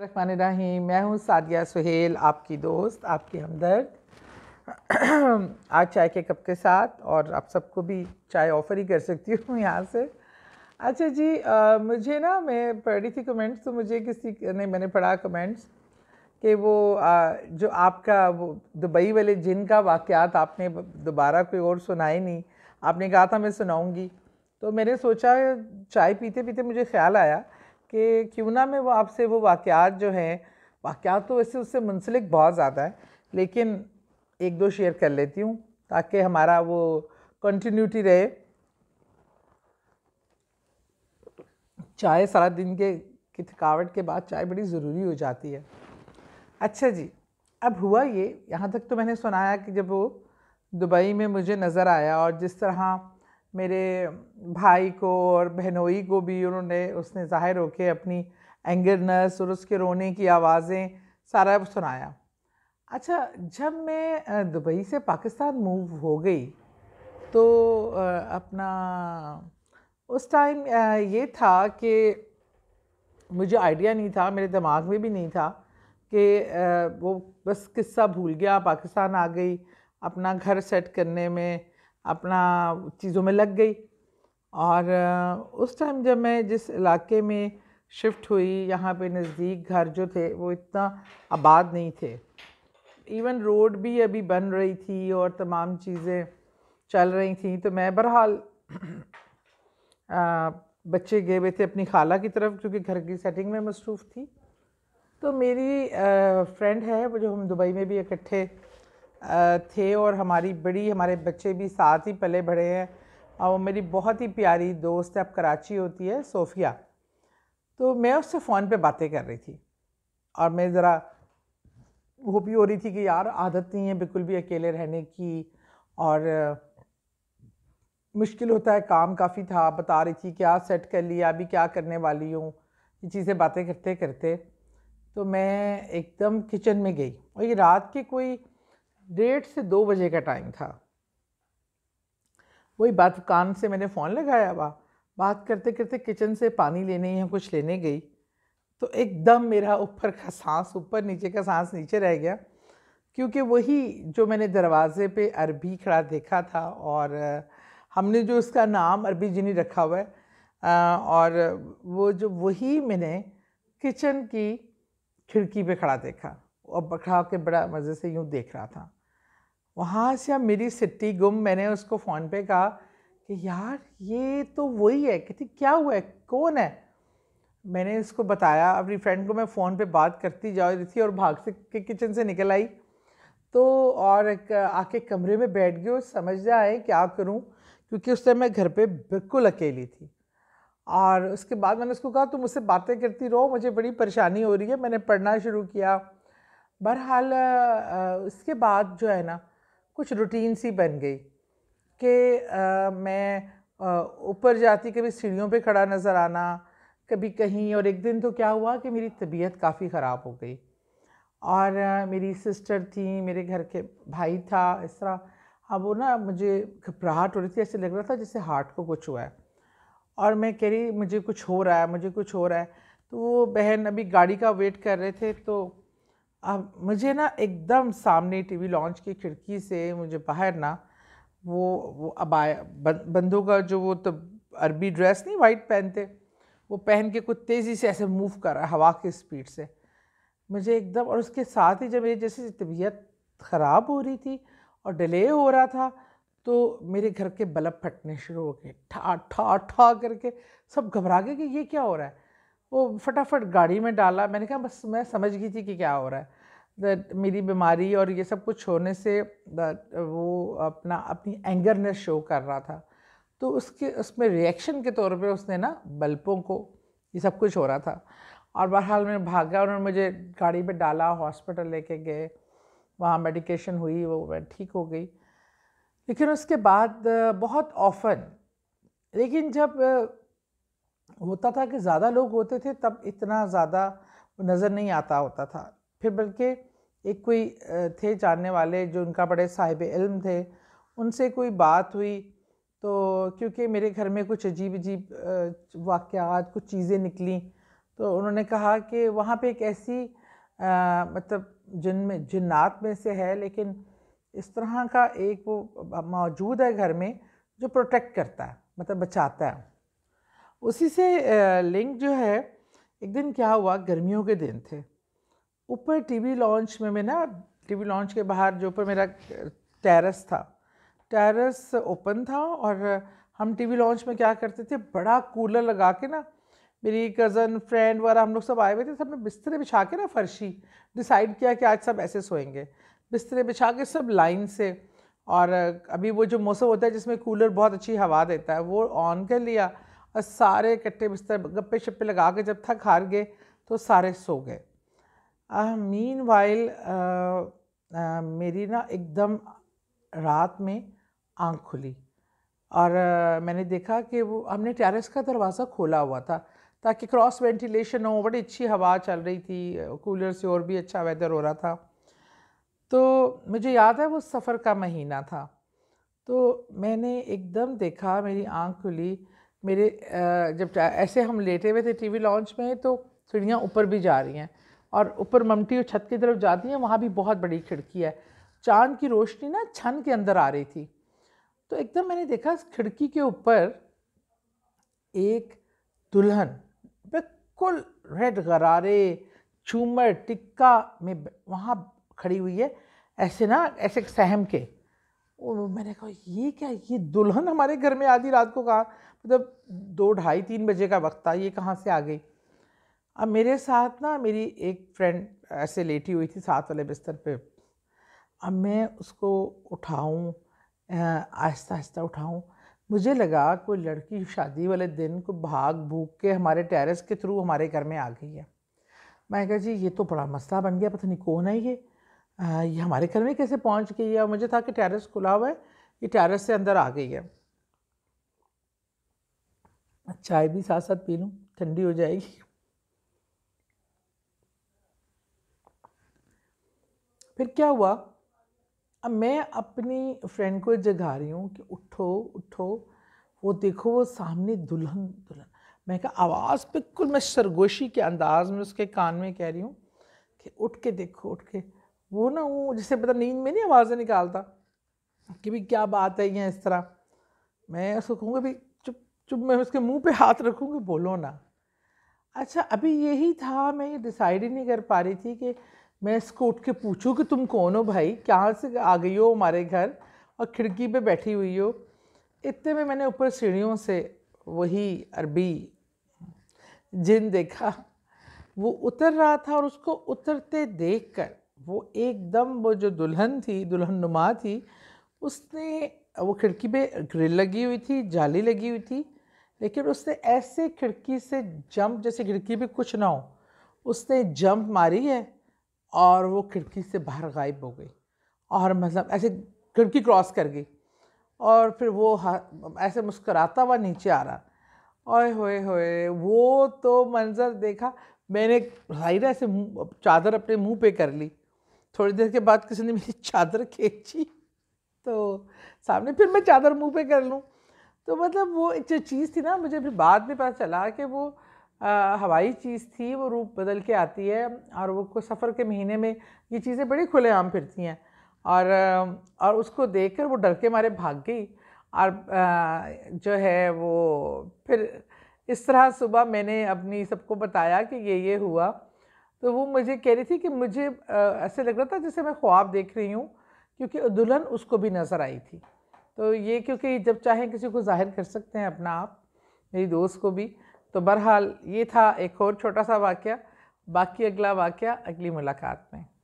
रखमान रही मैं हूँ सादिया सुहेल आपकी दोस्त आपकी हमदर्द आज चाय के कप के साथ और आप सबको भी चाय ऑफ़र ही कर सकती हूँ यहाँ से अच्छा जी आ, मुझे ना मैं पढ़ रही थी कमेंट्स तो मुझे किसी ने मैंने पढ़ा कमेंट्स कि वो आ, जो आपका वो दुबई वाले जिन का वाक़ात आपने दोबारा कोई और सुनाए नहीं आपने कहा था मैं सुनाऊँगी तो मैंने सोचा चाय पीते पीते मुझे ख्याल आया कि क्यों ना मैं वो आपसे वो वाक़ात जो हैं वाक़ात तो वैसे उससे मुंसलिक बहुत ज़्यादा है लेकिन एक दो शेयर कर लेती हूँ ताकि हमारा वो कंटिन्यूटी रहे चाय सारा दिन के की थकावट के बाद चाय बड़ी ज़रूरी हो जाती है अच्छा जी अब हुआ ये यहाँ तक तो मैंने सुनाया कि जब वो दुबई में मुझे नज़र आया और जिस तरह मेरे भाई को और बहनोई को भी उन्होंने उसने ज़ाहिर होकर अपनी एंगरनेस और उसके रोने की आवाज़ें सारा सुनाया अच्छा जब मैं दुबई से पाकिस्तान मूव हो गई तो अपना उस टाइम ये था कि मुझे आइडिया नहीं था मेरे दिमाग में भी नहीं था कि वो बस किस्सा भूल गया पाकिस्तान आ गई अपना घर सेट करने में अपना चीज़ों में लग गई और उस टाइम जब मैं जिस इलाके में शिफ्ट हुई यहाँ पे नज़दीक घर जो थे वो इतना आबाद नहीं थे इवन रोड भी अभी बन रही थी और तमाम चीज़ें चल रही थी तो मैं बहरहाल बच्चे गए हुए थे अपनी खाला की तरफ क्योंकि घर की सेटिंग में मसरूफ़ थी तो मेरी फ्रेंड है वो जो हम दुबई में भी इकट्ठे थे और हमारी बड़ी हमारे बच्चे भी साथ ही पले बड़े हैं और वो मेरी बहुत ही प्यारी दोस्त है अब कराची होती है सोफिया तो मैं उससे फ़ोन पे बातें कर रही थी और मैं ज़रा वो भी हो रही थी कि यार आदत नहीं है बिल्कुल भी अकेले रहने की और मुश्किल होता है काम काफ़ी था बता रही थी क्या सेट कर लिया अभी क्या करने वाली हूँ ये चीज़ें बातें करते करते तो मैं एकदम किचन में गई और ये रात के कोई डेढ़ से दो बजे का टाइम था वही बात कान से मैंने फ़ोन लगाया हुआ बात करते करते किचन से पानी लेने या कुछ लेने गई तो एकदम मेरा ऊपर का सांस ऊपर नीचे का सांस नीचे रह गया क्योंकि वही जो मैंने दरवाज़े पे अरबी खड़ा देखा था और हमने जो उसका नाम अरबी जिनी रखा हुआ है और वो जो वही मैंने किचन की खिड़की पे खड़ा देखा और खड़ा के बड़ा मज़े से यूँ देख रहा था वहाँ से अब मेरी सिट्टी गुम मैंने उसको फ़ोन पे कहा कि यार ये तो वही है कहती क्या हुआ है कौन है मैंने उसको बताया अपनी फ्रेंड को मैं फ़ोन पे बात करती जा रही थी और भाग से के किचन से निकल आई तो और आके कमरे में बैठ गई और समझ आए क्या करूँ क्योंकि उस टाइम मैं घर पे बिल्कुल अकेली थी और उसके बाद मैंने उसको कहा तुम मुझसे बातें करती रहो मुझे बड़ी परेशानी हो रही है मैंने पढ़ना शुरू किया बहरहाल उसके बाद जो है ना कुछ रूटीन सी बन गई कि मैं ऊपर जाती कभी सीढ़ियों पे खड़ा नज़र आना कभी कहीं और एक दिन तो क्या हुआ कि मेरी तबीयत काफ़ी ख़राब हो गई और मेरी सिस्टर थी मेरे घर के भाई था इस तरह अब वो ना मुझे घबराहट हो रही थी ऐसे लग रहा था जैसे हार्ट को कुछ हुआ है और मैं कह रही मुझे कुछ हो रहा है मुझे कुछ हो रहा है तो वो बहन अभी गाड़ी का वेट कर रहे थे तो अब मुझे ना एकदम सामने टीवी लॉन्च की खिड़की से मुझे बाहर ना वो वो अबाया बंदों का जो वो तो अरबी ड्रेस नहीं वाइट पहनते वो पहन के कुछ तेज़ी से ऐसे मूव कर रहा है हवा की स्पीड से मुझे एकदम और उसके साथ ही जब मेरी जैसे तबीयत ख़राब हो रही थी और डिले हो रहा था तो मेरे घर के बल्ब फटने शुरू हो गए ठा ठा ठा करके सब घबरा गए कि ये क्या हो रहा है वो फटाफट गाड़ी में डाला मैंने कहा बस मैं समझ गई थी कि क्या हो रहा है दैट मेरी बीमारी और ये सब कुछ होने से वो अपना अपनी एंगरनेस शो कर रहा था तो उसके उसमें रिएक्शन के तौर पे उसने ना बल्बों को ये सब कुछ हो रहा था और बहरहाल मैं भागा उन्होंने मुझे गाड़ी पर डाला हॉस्पिटल लेके गए वहाँ मेडिकेशन हुई वो मैं ठीक हो गई लेकिन उसके बाद बहुत ऑफन लेकिन जब होता था कि ज़्यादा लोग होते थे तब इतना ज़्यादा नज़र नहीं आता होता था फिर बल्कि एक कोई थे जानने वाले जो उनका बड़े साहिब इल्म थे उनसे कोई बात हुई तो क्योंकि मेरे घर में कुछ अजीब अजीब वाक़ कुछ चीज़ें निकली तो उन्होंने कहा कि वहाँ पे एक ऐसी आ, मतलब जिन में जिन्नात में से है लेकिन इस तरह का एक वो मौजूद है घर में जो प्रोटेक्ट करता है मतलब बचाता है उसी से लिंक जो है एक दिन क्या हुआ गर्मियों के दिन थे ऊपर टीवी लॉन्च में मैं ना टीवी लॉन्च के बाहर जो ऊपर मेरा टेरेस था टेरेस ओपन था और हम टीवी लॉन्च में क्या करते थे बड़ा कूलर लगा के ना मेरी कज़न फ्रेंड वगैरह हम लोग सब आए हुए थे सब ने बिस्तरे बिछा के ना फर्शी डिसाइड किया कि आज सब ऐसे सोएंगे बिस्तरे बिछा के सब लाइन से और अभी वो जो मौसम होता है जिसमें कूलर बहुत अच्छी हवा देता है वो ऑन कर लिया और सारे इकट्ठे बिस्तर गप्पे शप्पे लगा के जब थक हार गए तो सारे सो गए मीन वाइल मेरी ना एकदम रात में आंख खुली और uh, मैंने देखा कि वो हमने टेरेस का दरवाज़ा खोला हुआ था ताकि क्रॉस वेंटिलेशन हो बड़ी अच्छी हवा चल रही थी कूलर से और भी अच्छा वेदर हो रहा था तो मुझे याद है वो सफ़र का महीना था तो मैंने एकदम देखा मेरी आंख खुली मेरे जब ऐसे हम लेटे हुए थे टीवी लॉन्च में तो सीढ़ियाँ ऊपर भी जा रही हैं और ऊपर ममटी और छत की तरफ जाती हैं वहाँ भी बहुत बड़ी खिड़की है चांद की रोशनी ना छन के अंदर आ रही थी तो एकदम मैंने देखा खिड़की के ऊपर एक दुल्हन बिल्कुल रेड गरारे चूमर टिक्का में वहाँ खड़ी हुई है ऐसे ना ऐसे सहम के और मैंने कहा ये क्या ये दुल्हन हमारे घर में आधी रात को कहा मतलब दो ढाई तीन बजे का वक्त था ये कहाँ से आ गई अब मेरे साथ ना मेरी एक फ्रेंड ऐसे लेटी हुई थी साथ वाले बिस्तर पे अब मैं उसको उठाऊँ आहिस्ता आहिस्ता उठाऊँ मुझे लगा कोई लड़की शादी वाले दिन को भाग भूख के हमारे टेरेस के थ्रू हमारे घर में आ गई है मैं कहा जी ये तो बड़ा मसला बन गया पता नहीं कौन है ये आ, ये हमारे घर में कैसे पहुंच गई है मुझे था कि टेरेस खुला हुआ है ये टेरेस से अंदर आ गई है चाय भी साथ साथ पी लूँ ठंडी हो जाएगी फिर क्या हुआ अब मैं अपनी फ्रेंड को जगा रही हूँ कि उठो उठो वो देखो वो सामने दुल्हन दुल्हन मैं कहा आवाज़ बिल्कुल मैं सरगोशी के अंदाज में उसके कान में कह रही हूँ कि उठ के देखो उठ के वो ना वो जिसे पता नींद में नहीं आवाज़ें निकालता कि भी क्या बात है या इस तरह मैं उसको कहूँगा भाई चुप मैं उसके मुंह पे हाथ रखूँगी बोलो ना अच्छा अभी यही था मैं ये डिसाइड ही नहीं कर पा रही थी कि मैं इसको उठ के पूछूँ कि तुम कौन हो भाई कहाँ से आ गई हो हमारे घर और खिड़की पे बैठी हुई हो इतने में मैंने ऊपर सीढ़ियों से वही अरबी जिन देखा वो उतर रहा था और उसको उतरते देख कर वो एकदम वो जो दुल्हन थी दुल्हन नुमा थी उसने वो खिड़की पे ग्रिल लगी हुई थी जाली लगी हुई थी लेकिन उसने ऐसे खिड़की से जंप जैसे खिड़की भी कुछ ना हो उसने जंप मारी है और वो खिड़की से बाहर गायब हो गई और मतलब ऐसे खिड़की क्रॉस कर गई और फिर वो ऐसे मुस्कराता हुआ नीचे आ रहा ओए होए होए वो तो मंज़र देखा मैंने जाहिर ऐसे चादर अपने मुंह पे कर ली थोड़ी देर के बाद किसी ने मेरी चादर खींची तो सामने फिर मैं चादर मुंह पे कर लूँ तो मतलब वो एक जो चीज़ थी ना मुझे फिर बाद में पता चला कि वो आ, हवाई चीज़ थी वो रूप बदल के आती है और वो को सफ़र के महीने में ये चीज़ें बड़ी खुलेआम फिरती हैं और और उसको देखकर वो डर के मारे भाग गई और आ, जो है वो फिर इस तरह सुबह मैंने अपनी सबको बताया कि ये ये हुआ तो वो मुझे कह रही थी कि मुझे ऐसे लग रहा था जैसे मैं ख्वाब देख रही हूँ क्योंकि दुल्हन उसको भी नज़र आई थी तो ये क्योंकि जब चाहें किसी को जाहिर कर सकते हैं अपना आप मेरी दोस्त को भी तो बहरहाल ये था एक और छोटा सा वाक्य बाकी अगला वाक़ अगली मुलाकात में